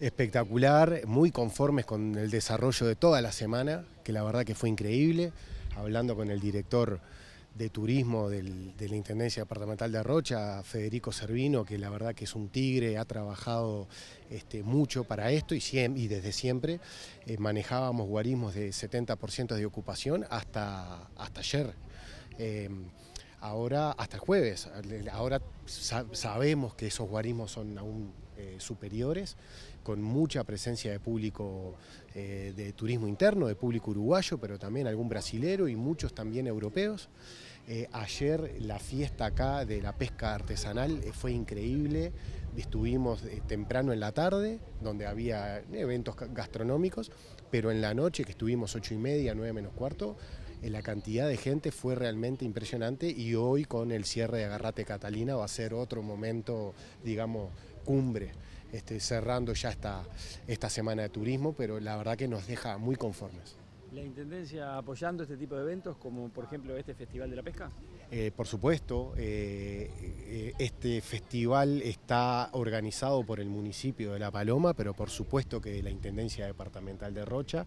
espectacular, muy conformes con el desarrollo de toda la semana, que la verdad que fue increíble, hablando con el director de turismo de la Intendencia Departamental de Rocha, Federico Servino, que la verdad que es un tigre, ha trabajado este, mucho para esto y, y desde siempre eh, manejábamos guarismos de 70% de ocupación hasta, hasta ayer. Eh, ahora hasta el jueves. Ahora sabemos que esos guarismos son aún eh, superiores, con mucha presencia de público eh, de turismo interno, de público uruguayo, pero también algún brasilero y muchos también europeos. Eh, ayer la fiesta acá de la pesca artesanal fue increíble, estuvimos temprano en la tarde, donde había eventos gastronómicos, pero en la noche, que estuvimos 8 y media, 9 menos cuarto, eh, la cantidad de gente fue realmente impresionante y hoy con el cierre de Agarrate Catalina va a ser otro momento, digamos, cumbre, este, cerrando ya esta, esta semana de turismo, pero la verdad que nos deja muy conformes. ¿La Intendencia apoyando este tipo de eventos, como por ejemplo este Festival de la Pesca? Eh, por supuesto, eh, eh, este festival está organizado por el municipio de La Paloma, pero por supuesto que la Intendencia Departamental de Rocha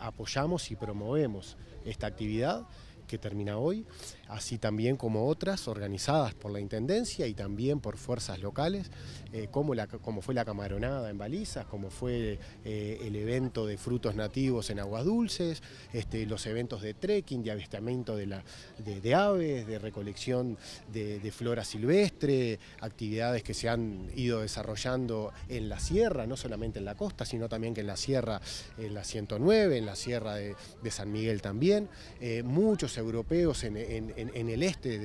apoyamos y promovemos esta actividad que termina hoy, así también como otras organizadas por la Intendencia y también por fuerzas locales, eh, como, la, como fue la camaronada en Balizas, como fue eh, el evento de frutos nativos en Aguas Dulces, este, los eventos de trekking, de avistamiento de, la, de, aves, de recolección de, flora silvestre, actividades que se han ido desarrollando en la sierra, no solamente en la costa, sino también que en la sierra, en la 109, en la sierra de, San Miguel también, eh, muchos europeos en, el este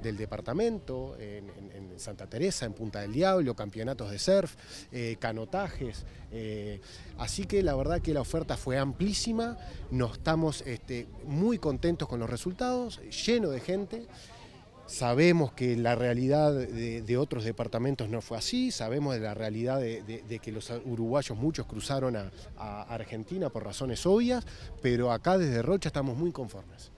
del, departamento, en, Santa Teresa, en Punta del Diablo, campeonatos de surf, eh, canotajes. Eh, así que la verdad que la oferta fue amplísima, nos estamos este, muy contentos con los resultados, lleno de gente. Sabemos que la realidad de, otros departamentos no fue así, sabemos de la realidad de, que los uruguayos muchos cruzaron a Argentina por razones obvias, pero acá desde Rocha estamos muy conformes.